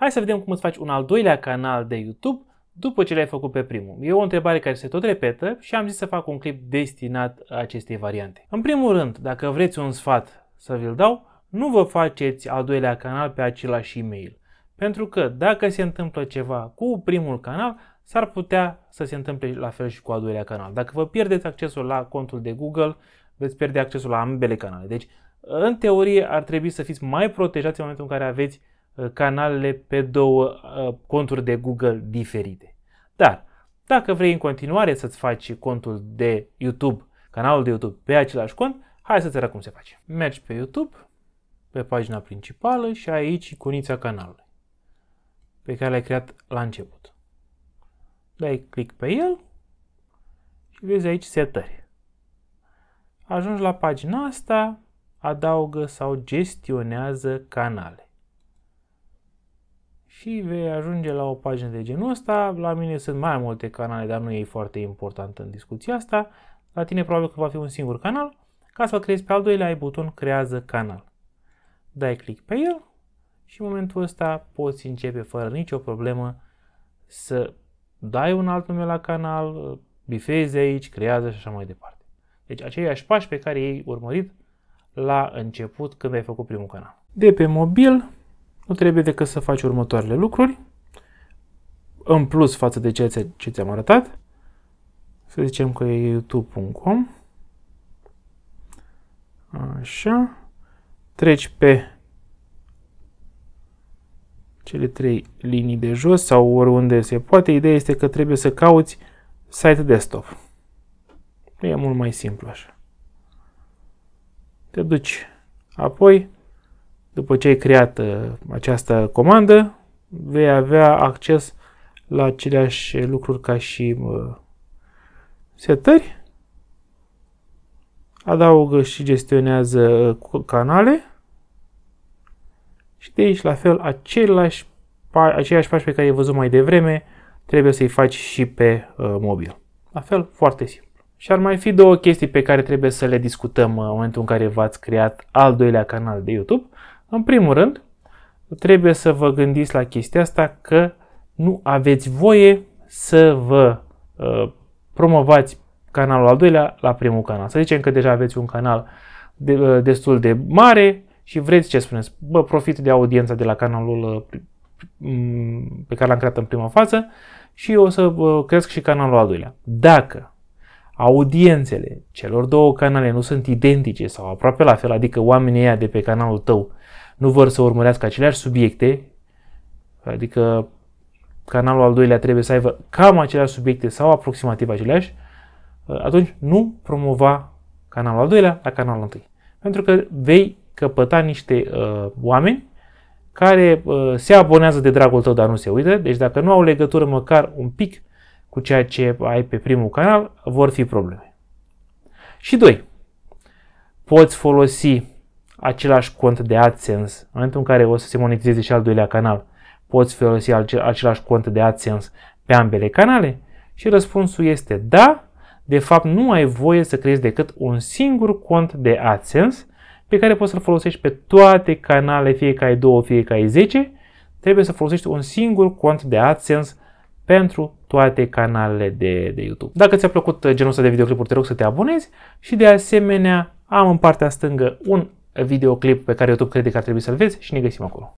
Hai să vedem cum îți faci un al doilea canal de YouTube după ce l-ai făcut pe primul. E o întrebare care se tot repetă și am zis să fac un clip destinat acestei variante. În primul rând, dacă vreți un sfat să vi-l dau, nu vă faceți al doilea canal pe același e-mail. Pentru că dacă se întâmplă ceva cu primul canal, s-ar putea să se întâmple la fel și cu al doilea canal. Dacă vă pierdeți accesul la contul de Google, veți pierde accesul la ambele canale. Deci, în teorie, ar trebui să fiți mai protejați în momentul în care aveți canalele pe două uh, conturi de Google diferite. Dar dacă vrei în continuare să-ți faci contul de YouTube, canalul de YouTube pe același cont, hai să-ți arăt cum se face. Mergi pe YouTube, pe pagina principală și aici iconița canalului pe care l-ai creat la început. Dai click pe el și vezi aici setări. Ajungi la pagina asta, adaugă sau gestionează canale și vei ajunge la o pagină de genul ăsta. La mine sunt mai multe canale, dar nu e foarte important în discuția asta. La tine probabil că va fi un singur canal. Ca să-l creezi pe al doilea, ai buton Creează canal. Dai click pe el și în momentul ăsta poți începe fără nicio problemă să dai un alt nume la canal, bifezi aici, creează și așa mai departe. Deci aceiași pași pe care ei urmărit la început când ai făcut primul canal. De pe mobil nu trebuie decât să faci următoarele lucruri, în plus față de ceea ce ți-am arătat, să zicem că e youtube.com, așa, treci pe cele trei linii de jos sau oriunde se poate, ideea este că trebuie să cauți site desktop. E mult mai simplu așa. Te duci apoi după ce ai creat uh, această comandă, vei avea acces la aceleași lucruri ca și uh, setări. Adaugă și gestionează uh, canale. Și de aici, la fel, aceleași aceleași pași pe care i-ai văzut mai devreme, trebuie să-i faci și pe uh, mobil. La fel, foarte simplu. Și ar mai fi două chestii pe care trebuie să le discutăm în momentul în care v-ați creat al doilea canal de YouTube. În primul rând, trebuie să vă gândiți la chestia asta că nu aveți voie să vă uh, promovați canalul al doilea la primul canal. Să zicem că deja aveți un canal de, uh, destul de mare și vreți ce spuneți, bă, profit de audiența de la canalul uh, pe care l-am creat în prima fază și o să cresc și canalul al doilea. Dacă audiențele celor două canale nu sunt identice sau aproape la fel, adică oamenii ăia de pe canalul tău nu vor să urmărească aceleași subiecte, adică canalul al doilea trebuie să aibă cam aceleași subiecte sau aproximativ aceleași, atunci nu promova canalul al doilea la canalul întâi. Pentru că vei căpăta niște uh, oameni care uh, se abonează de dragul tău, dar nu se uită, deci dacă nu au legătură măcar un pic cu ceea ce ai pe primul canal, vor fi probleme. Și doi, Poți folosi același cont de AdSense în momentul în care o să se monetizeze și al doilea canal. Poți folosi același cont de AdSense pe ambele canale? Și răspunsul este da, de fapt nu ai voie să creezi decât un singur cont de AdSense pe care poți să-l folosești pe toate canale, fie că ai 2, fie că ai 10, trebuie să folosești un singur cont de AdSense pentru toate canalele de, de YouTube. Dacă ți-a plăcut uh, genul ăsta de videoclipuri, te rog să te abonezi și de asemenea am în partea stângă un videoclip pe care YouTube crede că ar trebui să-l vezi și ne găsim acolo.